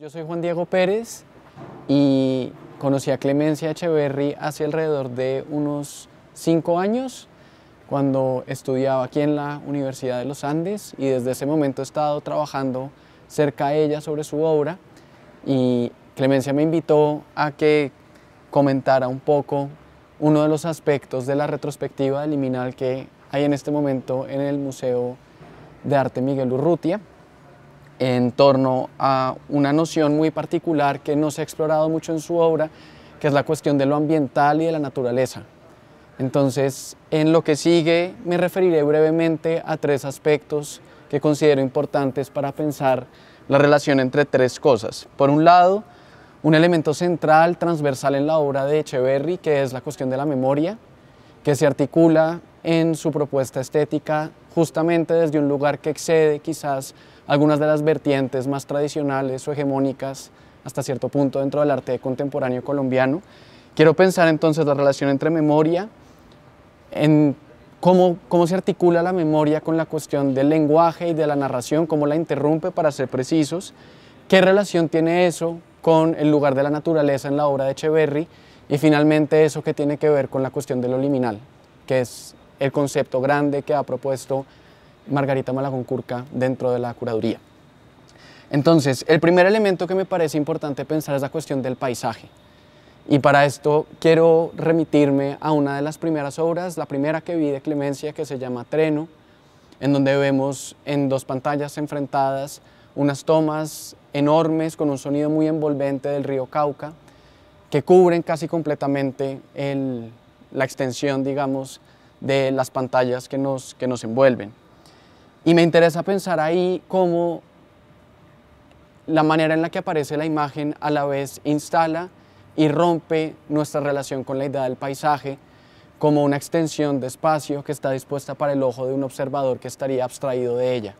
Yo soy Juan Diego Pérez y conocí a Clemencia Echeverry hace alrededor de unos cinco años cuando estudiaba aquí en la Universidad de los Andes y desde ese momento he estado trabajando cerca a ella sobre su obra y Clemencia me invitó a que comentara un poco uno de los aspectos de la retrospectiva liminal que hay en este momento en el Museo de Arte Miguel Urrutia en torno a una noción muy particular que no se ha explorado mucho en su obra, que es la cuestión de lo ambiental y de la naturaleza. Entonces, en lo que sigue me referiré brevemente a tres aspectos que considero importantes para pensar la relación entre tres cosas. Por un lado, un elemento central, transversal en la obra de Echeverry, que es la cuestión de la memoria, que se articula en su propuesta estética, justamente desde un lugar que excede quizás algunas de las vertientes más tradicionales o hegemónicas hasta cierto punto dentro del arte contemporáneo colombiano. Quiero pensar entonces la relación entre memoria, en cómo, cómo se articula la memoria con la cuestión del lenguaje y de la narración, cómo la interrumpe para ser precisos, qué relación tiene eso con el lugar de la naturaleza en la obra de Echeverry y finalmente eso que tiene que ver con la cuestión de lo liminal, que es el concepto grande que ha propuesto Margarita Malagón-Curca dentro de la curaduría. Entonces, el primer elemento que me parece importante pensar es la cuestión del paisaje. Y para esto quiero remitirme a una de las primeras obras, la primera que vi de Clemencia, que se llama Treno, en donde vemos en dos pantallas enfrentadas unas tomas enormes con un sonido muy envolvente del río Cauca, que cubren casi completamente la extensión, digamos, de las pantallas que nos, que nos envuelven. Y me interesa pensar ahí cómo la manera en la que aparece la imagen a la vez instala y rompe nuestra relación con la idea del paisaje como una extensión de espacio que está dispuesta para el ojo de un observador que estaría abstraído de ella.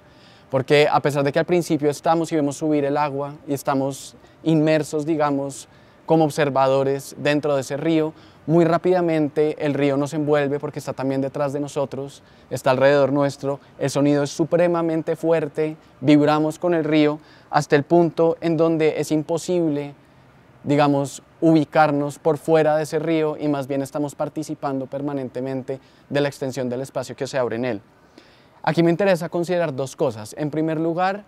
Porque a pesar de que al principio estamos y vemos subir el agua y estamos inmersos, digamos, como observadores dentro de ese río, muy rápidamente el río nos envuelve porque está también detrás de nosotros, está alrededor nuestro, el sonido es supremamente fuerte, vibramos con el río hasta el punto en donde es imposible, digamos, ubicarnos por fuera de ese río y más bien estamos participando permanentemente de la extensión del espacio que se abre en él. Aquí me interesa considerar dos cosas. En primer lugar,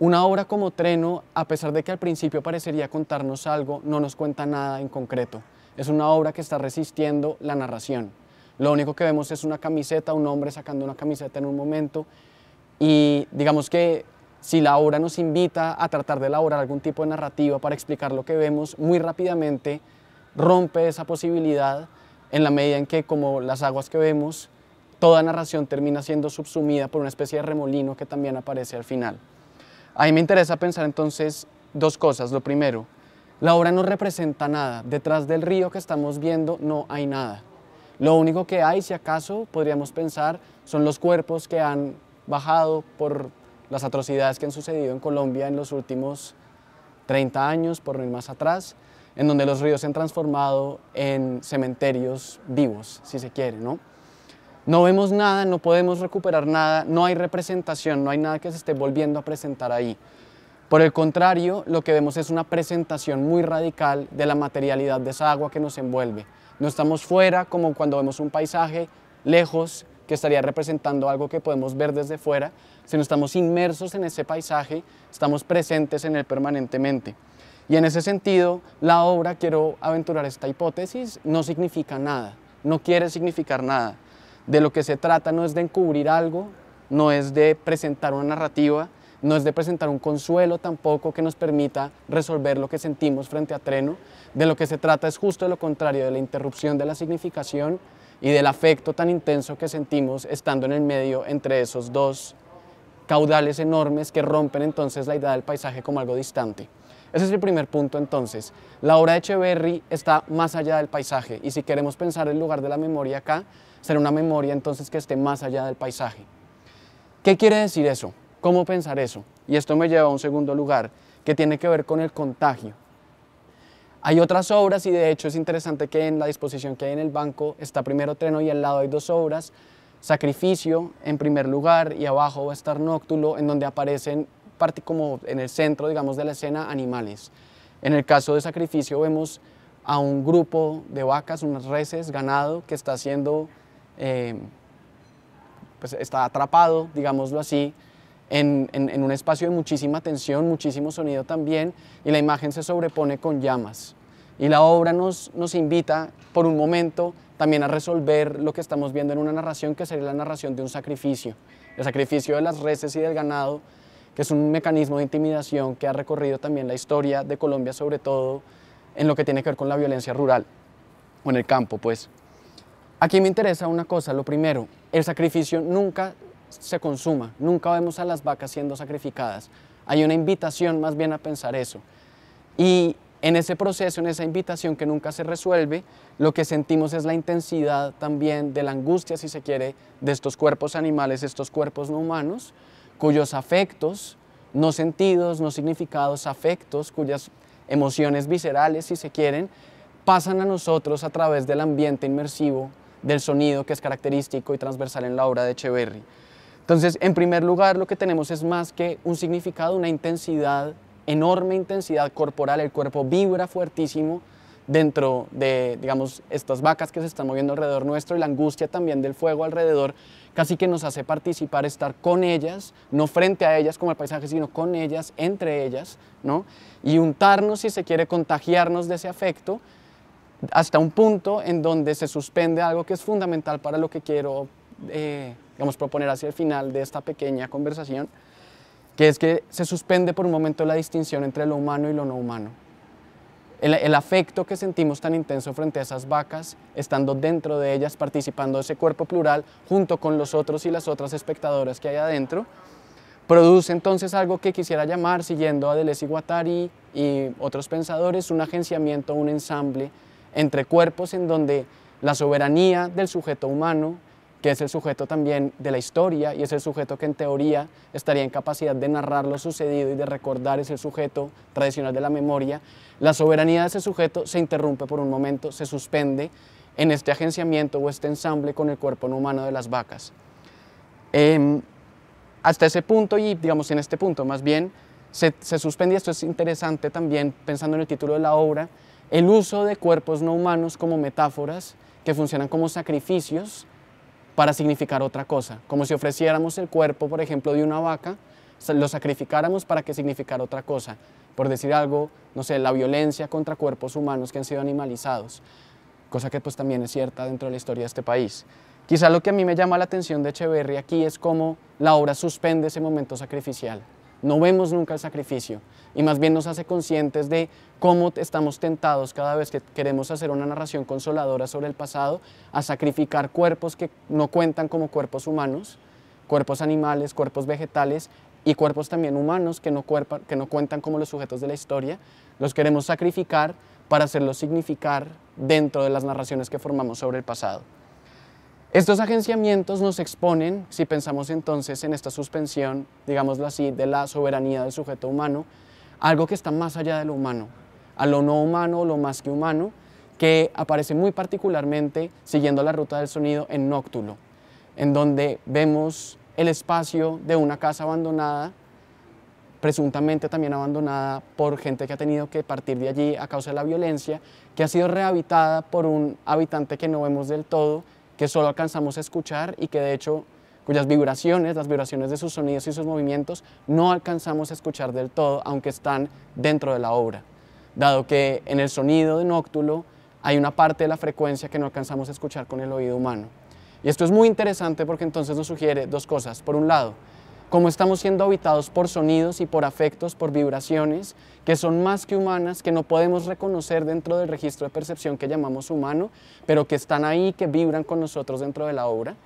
una obra como Treno, a pesar de que al principio parecería contarnos algo, no nos cuenta nada en concreto. Es una obra que está resistiendo la narración. Lo único que vemos es una camiseta, un hombre sacando una camiseta en un momento y digamos que si la obra nos invita a tratar de elaborar algún tipo de narrativa para explicar lo que vemos, muy rápidamente rompe esa posibilidad en la medida en que como las aguas que vemos, toda narración termina siendo subsumida por una especie de remolino que también aparece al final. A mí me interesa pensar entonces dos cosas. Lo primero, la obra no representa nada, detrás del río que estamos viendo no hay nada. Lo único que hay, si acaso podríamos pensar, son los cuerpos que han bajado por las atrocidades que han sucedido en Colombia en los últimos 30 años, por no ir más atrás, en donde los ríos se han transformado en cementerios vivos, si se quiere, ¿no? No vemos nada, no podemos recuperar nada, no hay representación, no hay nada que se esté volviendo a presentar ahí. Por el contrario, lo que vemos es una presentación muy radical de la materialidad de esa agua que nos envuelve. No estamos fuera como cuando vemos un paisaje lejos que estaría representando algo que podemos ver desde fuera, sino estamos inmersos en ese paisaje, estamos presentes en él permanentemente. Y en ese sentido, la obra, quiero aventurar esta hipótesis, no significa nada, no quiere significar nada. De lo que se trata no es de encubrir algo, no es de presentar una narrativa, no es de presentar un consuelo tampoco que nos permita resolver lo que sentimos frente a Treno, de lo que se trata es justo lo contrario, de la interrupción de la significación y del afecto tan intenso que sentimos estando en el medio entre esos dos caudales enormes que rompen entonces la idea del paisaje como algo distante. Ese es el primer punto entonces. La obra de Echeverry está más allá del paisaje y si queremos pensar el lugar de la memoria acá, será una memoria entonces que esté más allá del paisaje. ¿Qué quiere decir eso? ¿Cómo pensar eso? Y esto me lleva a un segundo lugar, que tiene que ver con el contagio. Hay otras obras y de hecho es interesante que en la disposición que hay en el banco está primero Treno y al lado hay dos obras, Sacrificio en primer lugar y abajo va a estar Nóctulo, en donde aparecen como en el centro, digamos, de la escena animales. En el caso de Sacrificio vemos a un grupo de vacas, unas reses, ganado, que está siendo, eh, pues está atrapado, digámoslo así, en, un espacio de muchísima tensión, muchísimo sonido también, y la imagen se sobrepone con llamas. Y la obra nos, nos invita, por un momento, también a resolver lo que estamos viendo en una narración, que sería la narración de un sacrificio, el sacrificio de las reses y del ganado, que es un mecanismo de intimidación que ha recorrido también la historia de Colombia, sobre todo en lo que tiene que ver con la violencia rural o en el campo, pues. Aquí me interesa una cosa, lo primero, el sacrificio nunca se consuma. Nunca vemos a las vacas siendo sacrificadas. Hay una invitación más bien a pensar eso. Y en ese proceso, en esa invitación que nunca se resuelve, lo que sentimos es la intensidad también de la angustia, si se quiere, de estos cuerpos animales, estos cuerpos no humanos, cuyos afectos, no sentidos, no significados, afectos, cuyas emociones viscerales, si se quieren, pasan a nosotros a través del ambiente inmersivo, del sonido que es característico y transversal en la obra de Echeverry. Entonces, en primer lugar, lo que tenemos es más que un significado, una intensidad, enorme intensidad corporal, el cuerpo vibra fuertísimo dentro de, digamos, estas vacas que se están moviendo alrededor nuestro y la angustia también del fuego alrededor casi que nos hace participar, estar con ellas, no frente a ellas como el paisaje, sino con ellas, entre ellas, ¿no? Y untarnos, si se quiere, contagiarnos de ese afecto hasta un punto en donde se suspende algo que es fundamental para lo que quiero eh, digamos, proponer hacia el final de esta pequeña conversación, que es que se suspende por un momento la distinción entre lo humano y lo no humano. El, el, afecto que sentimos tan intenso frente a esas vacas, estando dentro de ellas, participando de ese cuerpo plural, junto con los otros y las otras espectadoras que hay adentro, produce entonces algo que quisiera llamar, siguiendo a Deleuze y Guattari y otros pensadores, un agenciamiento, un ensamble entre cuerpos en donde la soberanía del sujeto humano que es el sujeto también de la historia y es el sujeto que en teoría estaría en capacidad de narrar lo sucedido y de recordar ese sujeto tradicional de la memoria, la soberanía de ese sujeto se interrumpe por un momento, se suspende en este agenciamiento o este ensamble con el cuerpo no humano de las vacas. Em, hasta ese punto y digamos en este punto más bien, se, se suspende, esto es interesante también pensando en el título de la obra, el uso de cuerpos no humanos como metáforas que funcionan como sacrificios para significar otra cosa, como si ofreciéramos el cuerpo, por ejemplo, de una vaca, lo sacrificáramos para que significara otra cosa, por decir algo, no sé, la violencia contra cuerpos humanos que han sido animalizados, cosa que pues también es cierta dentro de la historia de este país. Quizá lo que a mí me llama la atención de Echeverry aquí es cómo la obra suspende ese momento sacrificial. No vemos nunca el sacrificio y más bien nos hace conscientes de cómo estamos tentados cada vez que queremos hacer una narración consoladora sobre el pasado a sacrificar cuerpos que no cuentan como cuerpos humanos, cuerpos animales, cuerpos vegetales y cuerpos también humanos que no, cuentan como los sujetos de la historia. Los queremos sacrificar para hacerlos significar dentro de las narraciones que formamos sobre el pasado. Estos agenciamientos nos exponen, si pensamos entonces en esta suspensión, digámoslo así, de la soberanía del sujeto humano, algo que está más allá de lo humano, a lo no humano o lo más que humano, que aparece muy particularmente siguiendo la ruta del sonido en Nóctulo, en donde vemos el espacio de una casa abandonada, presuntamente también abandonada por gente que ha tenido que partir de allí a causa de la violencia, que ha sido rehabitada por un habitante que no vemos del todo que solo alcanzamos a escuchar y que de hecho cuyas vibraciones, las vibraciones de sus sonidos y sus movimientos no alcanzamos a escuchar del todo, aunque están dentro de la obra, dado que en el sonido de Nóctulo hay una parte de la frecuencia que no alcanzamos a escuchar con el oído humano. Y esto es muy interesante porque entonces nos sugiere dos cosas. Por un lado, Cómo estamos siendo habitados por sonidos y por afectos, por vibraciones, que son más que humanas, que no podemos reconocer dentro del registro de percepción que llamamos humano, pero que están ahí, que vibran con nosotros dentro de la obra.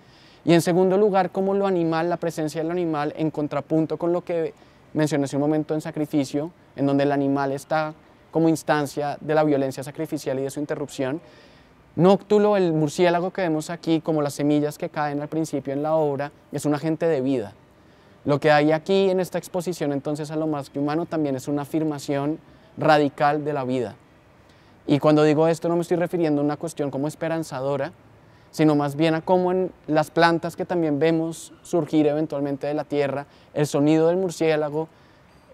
Y en segundo lugar, cómo lo animal, la presencia del animal en contrapunto con lo que mencioné hace un momento en sacrificio, en donde el animal está como instancia de la violencia sacrificial y de su interrupción. Nóctulo, el murciélago que vemos aquí, como las semillas que caen al principio en la obra, es un agente de vida, lo que hay aquí en esta exposición entonces a lo más que humano también es una afirmación radical de la vida. Y cuando digo esto no me estoy refiriendo a una cuestión como esperanzadora, sino más bien a cómo en las plantas que también vemos surgir eventualmente de la tierra, el sonido del murciélago,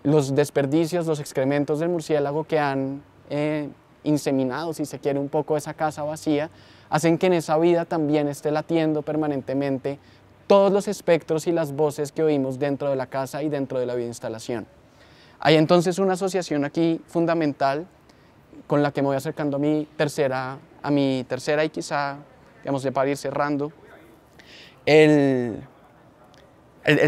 los desperdicios, los excrementos del murciélago que han eh, inseminado, si se quiere, un poco esa casa vacía, hacen que en esa vida también esté latiendo permanentemente todos los espectros y las voces que oímos dentro de la casa y dentro de la instalación. Hay entonces una asociación aquí fundamental con la que me voy acercando a mi tercera, a mi tercera y quizá, digamos, de para ir cerrando. El,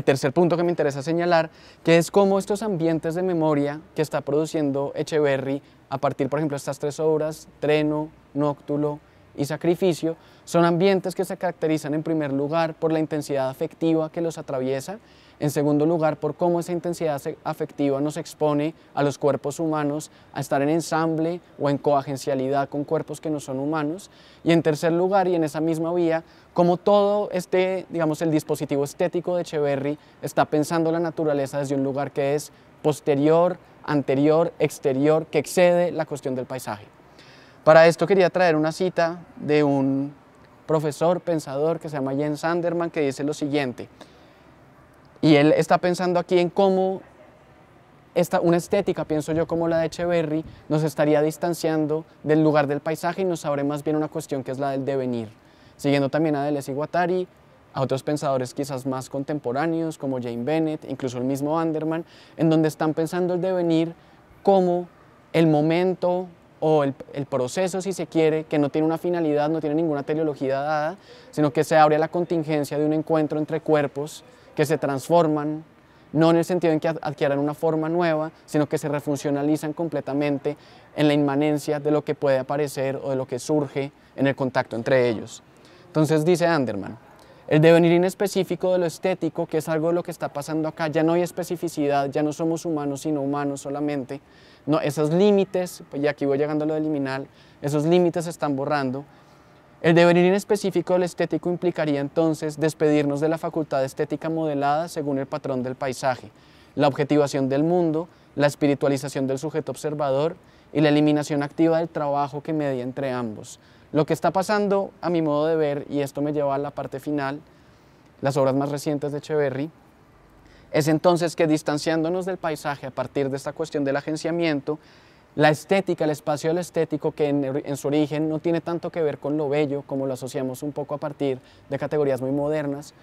tercer punto que me interesa señalar, que es cómo estos ambientes de memoria que está produciendo Echeverry a partir, por ejemplo, de estas tres obras, Treno, Noctulo, y sacrificio son ambientes que se caracterizan en primer lugar por la intensidad afectiva que los atraviesa, en segundo lugar por cómo esa intensidad afectiva nos expone a los cuerpos humanos a estar en ensamble o en coagencialidad con cuerpos que no son humanos y en tercer lugar y en esa misma vía como todo este, digamos, el dispositivo estético de Echeverry está pensando la naturaleza desde un lugar que es posterior, anterior, exterior, que excede la cuestión del paisaje. Para esto quería traer una cita de un profesor pensador que se llama Jens Sanderman que dice lo siguiente, y él está pensando aquí en cómo esta, una estética, pienso yo, como la de Echeverry, nos estaría distanciando del lugar del paisaje y nos abre más bien una cuestión que es la del devenir. Siguiendo también a Deleuze y Guattari, a otros pensadores quizás más contemporáneos, como Jane Bennett, incluso el mismo Anderman, en donde están pensando el devenir como el momento o el, proceso, si se quiere, que no tiene una finalidad, no tiene ninguna teleología dada, sino que se abre a la contingencia de un encuentro entre cuerpos que se transforman, no en el sentido en que adquieran una forma nueva, sino que se refuncionalizan completamente en la inmanencia de lo que puede aparecer o de lo que surge en el contacto entre ellos. Entonces dice Anderman, el devenir inespecífico de lo estético, que es algo de lo que está pasando acá, ya no hay especificidad, ya no somos humanos sino humanos solamente. No, esos límites, pues y aquí voy llegando a lo del liminal, esos límites se están borrando. El devenir inespecífico del estético implicaría entonces despedirnos de la facultad estética modelada según el patrón del paisaje, la objetivación del mundo, la espiritualización del sujeto observador y la eliminación activa del trabajo que media entre ambos. Lo que está pasando, a mi modo de ver, y esto me lleva a la parte final, las obras más recientes de Echeverry, es entonces que distanciándonos del paisaje a partir de esta cuestión del agenciamiento, la estética, el espacio el estético, que en, su origen no tiene tanto que ver con lo bello, como lo asociamos un poco a partir de categorías muy modernas,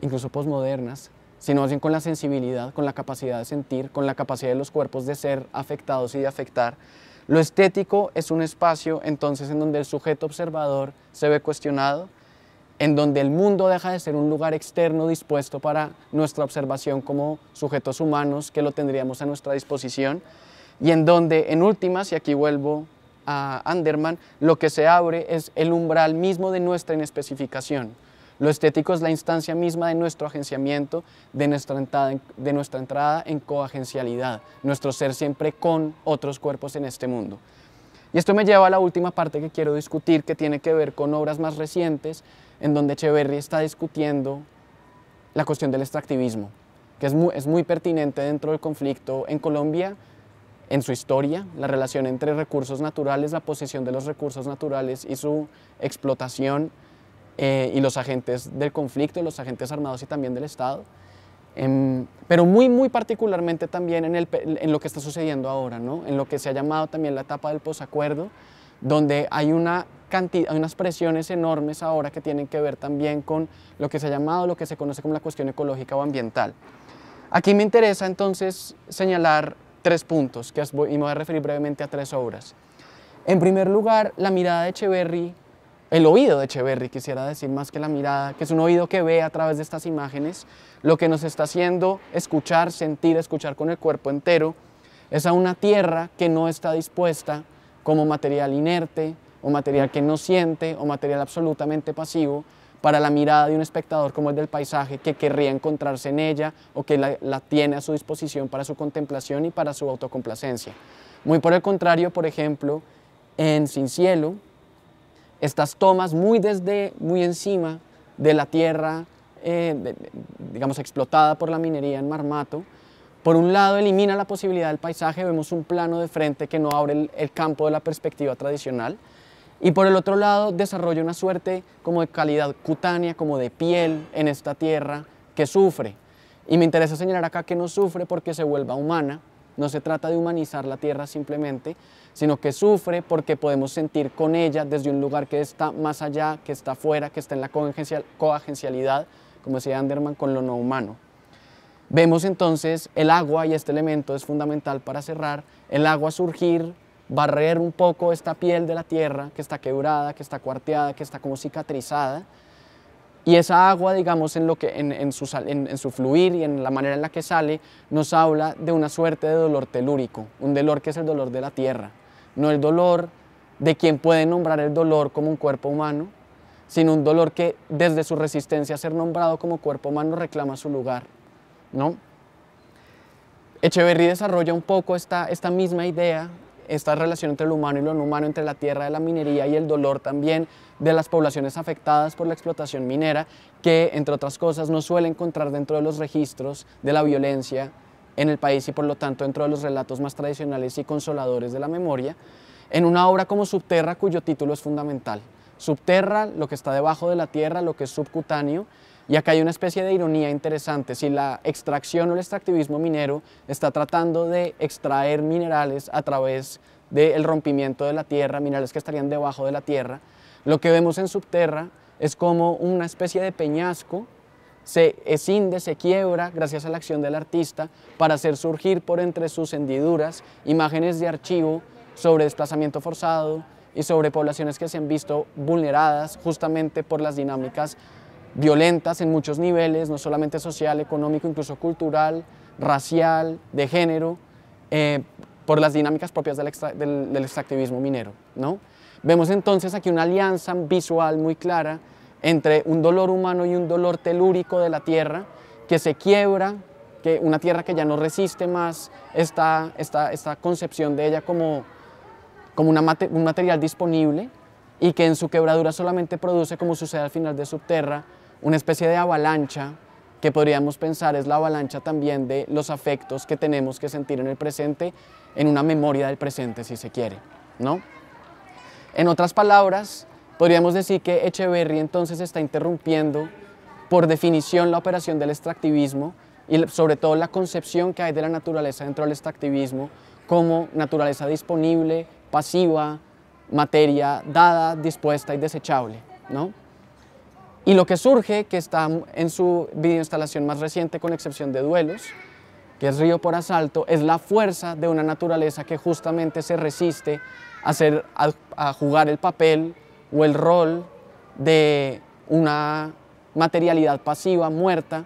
incluso posmodernas, sino más bien con la sensibilidad, con la capacidad de sentir, con la capacidad de los cuerpos de ser afectados y de afectar, lo estético es un espacio entonces en donde el sujeto observador se ve cuestionado, en donde el mundo deja de ser un lugar externo dispuesto para nuestra observación como sujetos humanos que lo tendríamos a nuestra disposición, y en donde en últimas, y aquí vuelvo a Anderman, lo que se abre es el umbral mismo de nuestra inespecificación, lo estético es la instancia misma de nuestro agenciamiento, de nuestra entrada en, de nuestra entrada en coagencialidad, nuestro ser siempre con otros cuerpos en este mundo. Y esto me lleva a la última parte que quiero discutir, que tiene que ver con obras más recientes, en donde Echeverry está discutiendo la cuestión del extractivismo, que es muy pertinente dentro del conflicto en Colombia, en su historia, la relación entre recursos naturales, la posesión de los recursos naturales y su explotación eh, y los agentes del conflicto, los agentes armados y también del Estado, em, pero muy, muy particularmente también en, lo que está sucediendo ahora, ¿no? en lo que se ha llamado también la etapa del posacuerdo, donde hay una cantidad, unas presiones enormes ahora que tienen que ver también con lo que se ha llamado, lo que se conoce como la cuestión ecológica o ambiental. Aquí me interesa entonces señalar tres puntos que y me voy a referir brevemente a tres obras. En primer lugar, la mirada de Echeverry el oído de Echeverry, quisiera decir más que la mirada, que es un oído que ve a través de estas imágenes, lo que nos está haciendo escuchar, sentir, escuchar con el cuerpo entero, es a una tierra que no está dispuesta como material inerte o material que no siente o material absolutamente pasivo para la mirada de un espectador como el del paisaje que querría encontrarse en ella o que la tiene a su disposición para su contemplación y para su autocomplacencia. Muy por el contrario, por ejemplo, en Sin Cielo, estas tomas muy desde, muy encima de la tierra, eh, digamos, explotada por la minería en Marmato. Por un lado elimina la posibilidad del paisaje, vemos un plano de frente que no abre el, el campo de la perspectiva tradicional. Y por el otro lado desarrolla una suerte como de calidad cutánea, como de piel en esta tierra que sufre. Y me interesa señalar acá que no sufre porque se vuelva humana, no se trata de humanizar la tierra simplemente, sino que sufre porque podemos sentir con ella desde un lugar que está más allá, que está fuera, que está en la coagencialidad, como decía Anderman, con lo no humano. Vemos entonces el agua, y este elemento es fundamental para cerrar, el agua surgir, barrer un poco esta piel de la tierra que está quebrada, que está cuarteada, que está como cicatrizada, y esa agua, digamos, en, lo que, en, su, fluir y en la manera en la que sale, nos habla de una suerte de dolor telúrico, un dolor que es el dolor de la tierra, no el dolor de quien puede nombrar el dolor como un cuerpo humano, sino un dolor que desde su resistencia a ser nombrado como cuerpo humano reclama su lugar. ¿no? Echeverry desarrolla un poco esta misma idea esta relación entre lo humano y lo no humano, entre la tierra de la minería y el dolor también de las poblaciones afectadas por la explotación minera, que entre otras cosas no suele encontrar dentro de los registros de la violencia en el país y por lo tanto dentro de los relatos más tradicionales y consoladores de la memoria, en una obra como Subterra cuyo título es fundamental. Subterra, lo que está debajo de la tierra, lo que es subcutáneo, y acá hay una especie de ironía interesante. Si la extracción o el extractivismo minero está tratando de extraer minerales a través del rompimiento de la tierra, minerales que estarían debajo de la tierra, lo que vemos en subterra es como una especie de peñasco se escinde, se quiebra gracias a la acción del artista para hacer surgir por entre sus hendiduras imágenes de archivo sobre desplazamiento forzado y sobre poblaciones que se han visto vulneradas justamente por las dinámicas violentas en muchos niveles, no solamente social, económico, incluso cultural, racial, de género, eh, por las dinámicas propias del, extractivismo minero. ¿no? Vemos entonces aquí una alianza visual muy clara entre un dolor humano y un dolor telúrico de la tierra que se quiebra, que una tierra que ya no resiste más esta, concepción de ella como, un material disponible y que en su quebradura solamente produce, como sucede al final de Subterra, una especie de avalancha que podríamos pensar es la avalancha también de los afectos que tenemos que sentir en el presente, en una memoria del presente si se quiere, ¿no? En otras palabras, podríamos decir que Echeverry entonces está interrumpiendo por definición la operación del extractivismo y sobre todo la concepción que hay de la naturaleza dentro del extractivismo como naturaleza disponible, pasiva, materia dada, dispuesta y desechable, ¿no? Y lo que surge, que está en su videoinstalación más reciente con excepción de duelos, que es Río por Asalto, es la fuerza de una naturaleza que justamente se resiste a, ser, jugar el papel o el rol de una materialidad pasiva, muerta,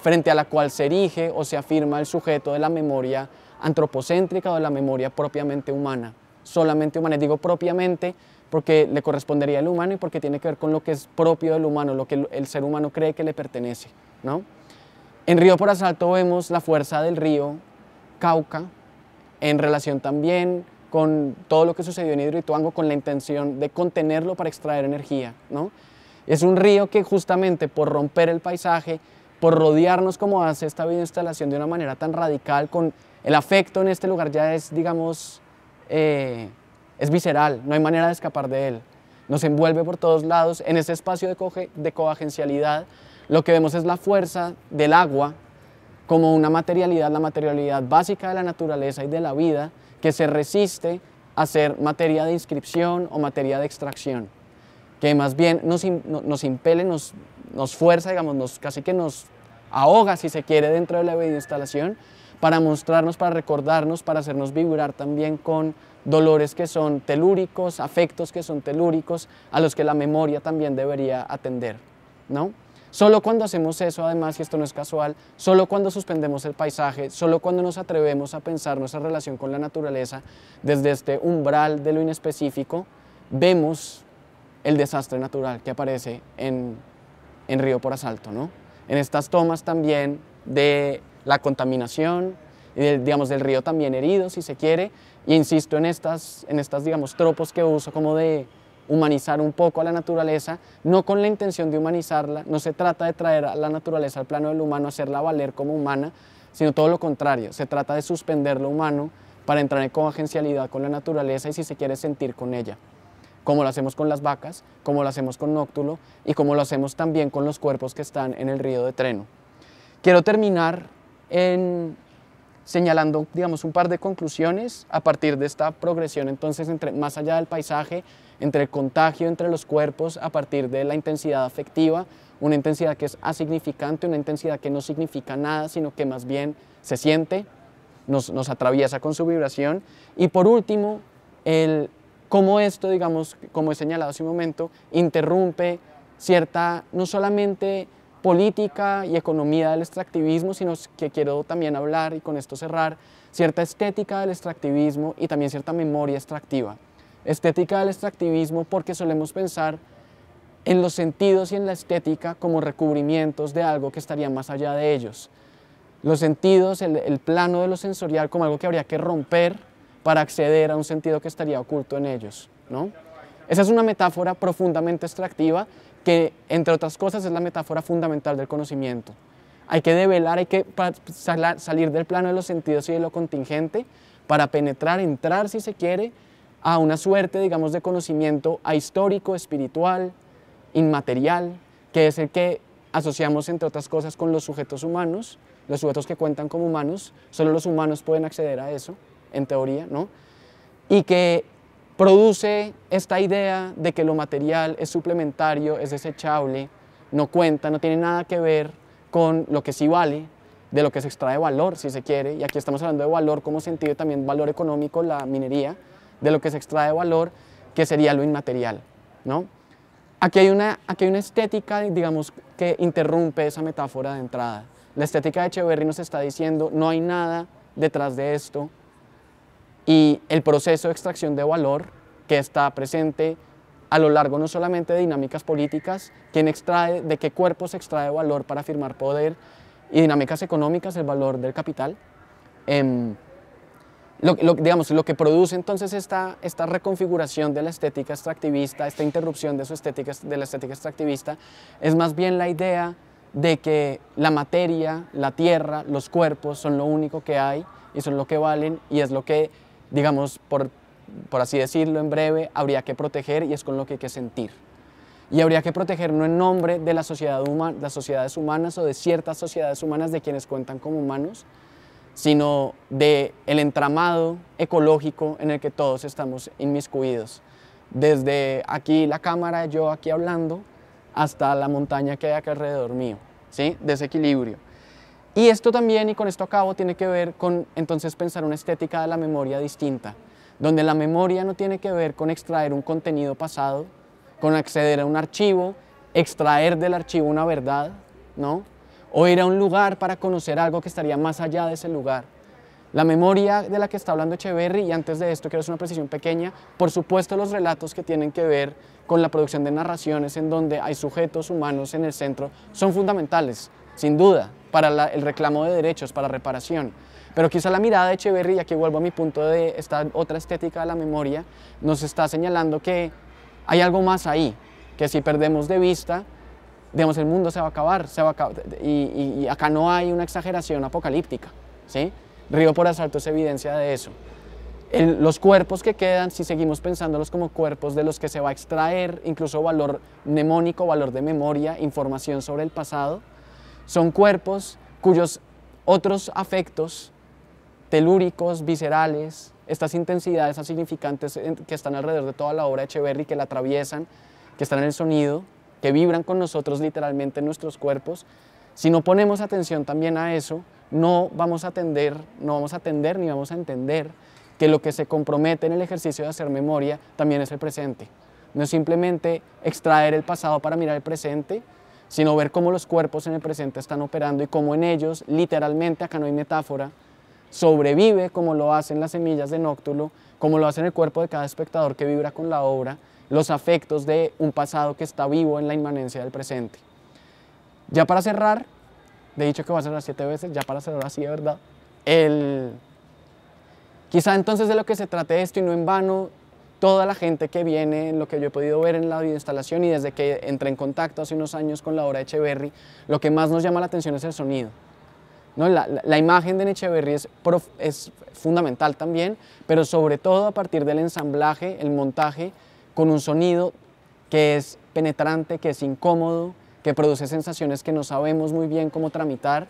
frente a la cual se erige o se afirma el sujeto de la memoria antropocéntrica o de la memoria propiamente humana, solamente humana. Digo propiamente porque le correspondería al humano y porque tiene que ver con lo que es propio del humano, lo que el, ser humano cree que le pertenece. ¿no? En Río por Asalto vemos la fuerza del río Cauca en relación también con todo lo que sucedió en Hidroituango con la intención de contenerlo para extraer energía. ¿no? Es un río que justamente por romper el paisaje, por rodearnos como hace esta videoinstalación de una manera tan radical, con el afecto en este lugar ya es, digamos, eh, es visceral, no hay manera de escapar de él. Nos envuelve por todos lados. En ese espacio de, de coagencialidad, lo que vemos es la fuerza del agua como una materialidad, la materialidad básica de la naturaleza y de la vida, que se resiste a ser materia de inscripción o materia de extracción, que más bien nos, impele, nos, nos fuerza, digamos, casi que nos ahoga, si se quiere, dentro de la instalación para mostrarnos, para recordarnos, para hacernos vibrar también con dolores que son telúricos, afectos que son telúricos, a los que la memoria también debería atender, ¿no? Solo cuando hacemos eso, además, que esto no es casual, solo cuando suspendemos el paisaje, solo cuando nos atrevemos a pensar nuestra relación con la naturaleza desde este umbral de lo inespecífico, vemos el desastre natural que aparece en, en Río por Asalto, ¿no? En estas tomas también de la contaminación, digamos, del río también herido, si se quiere, y insisto en estas, en estas, digamos, tropos que uso como de humanizar un poco a la naturaleza, no con la intención de humanizarla, no se trata de traer a la naturaleza al plano del humano, hacerla valer como humana, sino todo lo contrario, se trata de suspender lo humano para entrar en coagencialidad con la naturaleza y si se quiere sentir con ella, como lo hacemos con las vacas, como lo hacemos con Nóctulo y como lo hacemos también con los cuerpos que están en el río de Treno. Quiero terminar en señalando, digamos, un par de conclusiones a partir de esta progresión, entonces, entre, más allá del paisaje, entre el contagio entre los cuerpos a partir de la intensidad afectiva, una intensidad que es asignificante, una intensidad que no significa nada, sino que más bien se siente, nos, atraviesa con su vibración, y por último, el cómo esto, digamos, como he señalado hace un momento, interrumpe cierta, no solamente política y economía del extractivismo, sino que quiero también hablar, y con esto cerrar, cierta estética del extractivismo y también cierta memoria extractiva. Estética del extractivismo porque solemos pensar en los sentidos y en la estética como recubrimientos de algo que estaría más allá de ellos. Los sentidos, el, plano de lo sensorial como algo que habría que romper para acceder a un sentido que estaría oculto en ellos. ¿no? Esa es una metáfora profundamente extractiva que entre otras cosas es la metáfora fundamental del conocimiento. Hay que develar, hay que salir del plano de los sentidos y de lo contingente para penetrar, entrar si se quiere, a una suerte, digamos, de conocimiento histórico espiritual, inmaterial, que es el que asociamos, entre otras cosas, con los sujetos humanos, los sujetos que cuentan como humanos, solo los humanos pueden acceder a eso, en teoría, ¿no? Y que produce esta idea de que lo material es suplementario, es desechable, no cuenta, no tiene nada que ver con lo que sí vale, de lo que se extrae valor, si se quiere, y aquí estamos hablando de valor como sentido también valor económico, la minería, de lo que se extrae valor, que sería lo inmaterial, ¿no? Aquí hay una, aquí hay una estética, digamos, que interrumpe esa metáfora de entrada. La estética de Echeverry nos está diciendo, no hay nada detrás de esto, y el proceso de extracción de valor que está presente a lo largo no solamente de dinámicas políticas, extrae, de qué cuerpo se extrae valor para firmar poder y dinámicas económicas, el valor del capital. Em, lo, digamos, lo que produce entonces esta, esta reconfiguración de la estética extractivista, esta interrupción de, su estética, de la estética extractivista, es más bien la idea de que la materia, la tierra, los cuerpos son lo único que hay y son lo que valen y es lo que digamos, por, así decirlo en breve, habría que proteger y es con lo que hay que sentir. Y habría que proteger no en nombre de la sociedad las sociedades humanas o de ciertas sociedades humanas de quienes cuentan como humanos, sino de el entramado ecológico en el que todos estamos inmiscuidos. Desde aquí la cámara, yo aquí hablando, hasta la montaña que hay acá alrededor mío, ¿sí? Desequilibrio. Y esto también, y con esto acabo, tiene que ver con entonces pensar una estética de la memoria distinta, donde la memoria no tiene que ver con extraer un contenido pasado, con acceder a un archivo, extraer del archivo una verdad, O ir a un lugar para conocer algo que estaría más allá de ese lugar. La memoria de la que está hablando Echeverry, y antes de esto quiero hacer una precisión pequeña, por supuesto los relatos que tienen que ver con la producción de narraciones en donde hay sujetos humanos en el centro son fundamentales, sin duda, para el reclamo de derechos, para reparación. Pero quizá la mirada de Echeverry, y aquí vuelvo a mi punto de esta otra estética de la memoria, nos está señalando que hay algo más ahí, que si perdemos de vista, digamos, el mundo se va a acabar, se va y, acá no hay una exageración apocalíptica, ¿sí? Río por asalto es evidencia de eso. en los cuerpos que quedan, si seguimos pensándolos como cuerpos de los que se va a extraer incluso valor mnemónico, valor de memoria, información sobre el pasado, son cuerpos cuyos otros afectos telúricos, viscerales, estas intensidades tan significantes que están alrededor de toda la obra de Echeverry, que la atraviesan, que están en el sonido, que vibran con nosotros literalmente en nuestros cuerpos, si no ponemos atención también a eso, no vamos a atender, no vamos a atender ni vamos a entender que lo que se compromete en el ejercicio de hacer memoria también es el presente. No es simplemente extraer el pasado para mirar el presente, sino ver cómo los cuerpos en el presente están operando y cómo en ellos, literalmente, acá no hay metáfora, sobrevive como lo hacen las semillas de Nóctulo, como lo hacen el cuerpo de cada espectador que vibra con la obra, los afectos de un pasado que está vivo en la inmanencia del presente. Ya para cerrar, de dicho que va a cerrar siete veces, ya para cerrar así de verdad, el... quizá entonces de lo que se trate esto y no en vano toda la gente que viene, lo que yo he podido ver en la videoinstalación y desde que entré en contacto hace unos años con la obra de Echeverry, lo que más nos llama la atención es el sonido. La, imagen de Echeverry es fundamental también, pero sobre todo a partir del ensamblaje, el montaje, con un sonido que es penetrante, que es incómodo, que produce sensaciones que no sabemos muy bien cómo tramitar,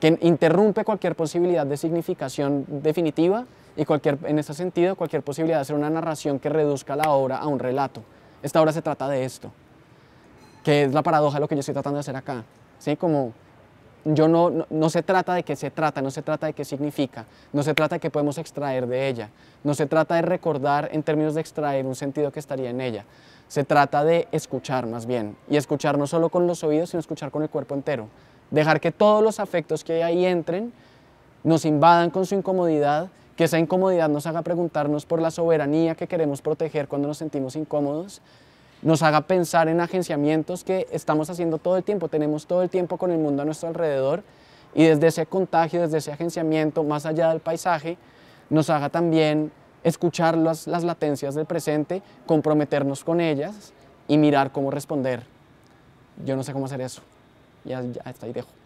que interrumpe cualquier posibilidad de significación definitiva y cualquier, en ese sentido cualquier posibilidad de hacer una narración que reduzca la obra a un relato. Esta obra se trata de esto, que es la paradoja de lo que yo estoy tratando de hacer acá. ¿sí? Como yo no, no, se trata de qué se trata, no se trata de qué significa, no se trata de qué podemos extraer de ella, no se trata de recordar en términos de extraer un sentido que estaría en ella, se trata de escuchar más bien, y escuchar no solo con los oídos, sino escuchar con el cuerpo entero, dejar que todos los afectos que ahí entren, nos invadan con su incomodidad que esa incomodidad nos haga preguntarnos por la soberanía que queremos proteger cuando nos sentimos incómodos, nos haga pensar en agenciamientos que estamos haciendo todo el tiempo, tenemos todo el tiempo con el mundo a nuestro alrededor y desde ese contagio, desde ese agenciamiento, más allá del paisaje, nos haga también escuchar las, latencias del presente, comprometernos con ellas y mirar cómo responder. Yo no sé cómo hacer eso. Ya, ya y dejo.